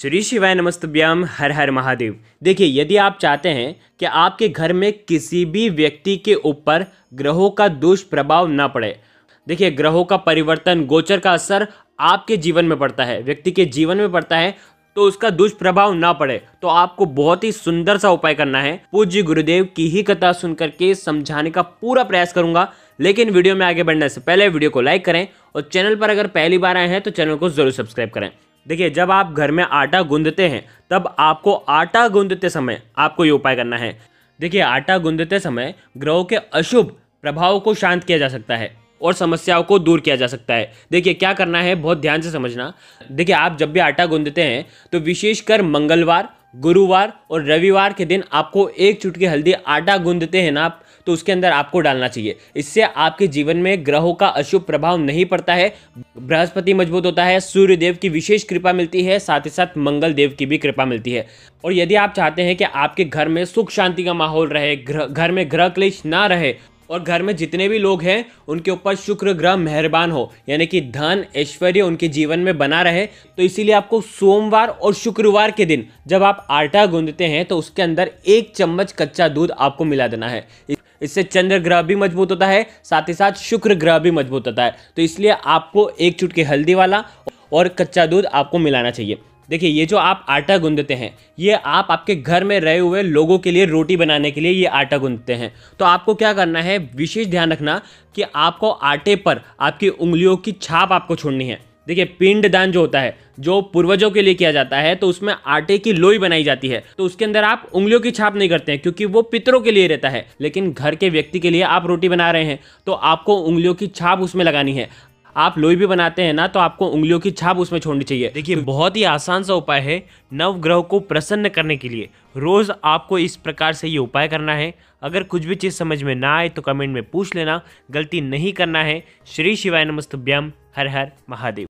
श्री शिवाय नमस्तभ्याम हर हर महादेव देखिए यदि आप चाहते हैं कि आपके घर में किसी भी व्यक्ति के ऊपर ग्रहों का दुष्प्रभाव न पड़े देखिए ग्रहों का परिवर्तन गोचर का असर आपके जीवन में पड़ता है व्यक्ति के जीवन में पड़ता है तो उसका दुष्प्रभाव ना पड़े तो आपको बहुत ही सुंदर सा उपाय करना है पूज्य गुरुदेव की ही कथा सुन करके समझाने का पूरा प्रयास करूंगा लेकिन वीडियो में आगे बढ़ने से पहले वीडियो को लाइक करें और चैनल पर अगर पहली बार आए हैं तो चैनल को जरूर सब्सक्राइब करें देखिए जब आप घर में आटा गूंधते हैं तब आपको आटा गूंधते समय आपको ये उपाय करना है देखिए आटा गूंधते समय ग्रहों के अशुभ प्रभाव को शांत किया जा सकता है और समस्याओं को दूर किया जा सकता है देखिए क्या करना है बहुत ध्यान से समझना देखिए आप जब भी आटा गूंधते हैं तो विशेषकर मंगलवार गुरुवार और रविवार के दिन आपको एक चुटकी हल्दी आटा गूंदते हैं ना आप तो उसके अंदर आपको डालना चाहिए इससे आपके जीवन में ग्रहों का अशुभ प्रभाव नहीं पड़ता है बृहस्पति मजबूत होता है सूर्य देव की विशेष कृपा मिलती है साथ ही साथ मंगल देव की भी कृपा मिलती है और यदि आप चाहते हैं कि आपके घर में सुख शांति का माहौल रहे घर में ग्रह क्लेश ना रहे और घर में जितने भी लोग हैं उनके ऊपर शुक्र ग्रह मेहरबान हो यानी कि धन ऐश्वर्य उनके जीवन में बना रहे तो इसीलिए आपको सोमवार और शुक्रवार के दिन जब आप आटा गूंदते हैं तो उसके अंदर एक चम्मच कच्चा दूध आपको मिला देना है इससे चंद्र ग्रह भी मजबूत होता है साथ ही साथ शुक्र ग्रह भी मजबूत होता है तो इसलिए आपको एक चुटकी हल्दी वाला और कच्चा दूध आपको मिलाना चाहिए देखिए ये जो आप आटा गूंदते हैं ये आप आपके घर में रहे हुए लोगों के लिए रोटी बनाने के लिए ये आटा गूंदते हैं तो आपको क्या करना है विशेष ध्यान रखना कि आपको आटे पर आपकी उंगलियों की छाप आपको छोड़नी है देखिए पिंडदान जो होता है जो पूर्वजों के लिए किया जाता है तो उसमें आटे की लोई बनाई जाती है तो उसके अंदर आप उंगलियों की छाप नहीं करते हैं क्योंकि वो पितरों के लिए रहता है लेकिन घर के व्यक्ति के लिए आप रोटी बना रहे हैं तो आपको उंगलियों की छाप उसमें लगानी है आप लोई भी बनाते हैं ना तो आपको उंगलियों की छाप उसमें छोड़नी चाहिए देखिए तो बहुत ही आसान सा उपाय है नवग्रह को प्रसन्न करने के लिए रोज़ आपको इस प्रकार से ये उपाय करना है अगर कुछ भी चीज़ समझ में ना आए तो कमेंट में पूछ लेना गलती नहीं करना है श्री शिवाय नमस्तभ्यम हर हर महादेव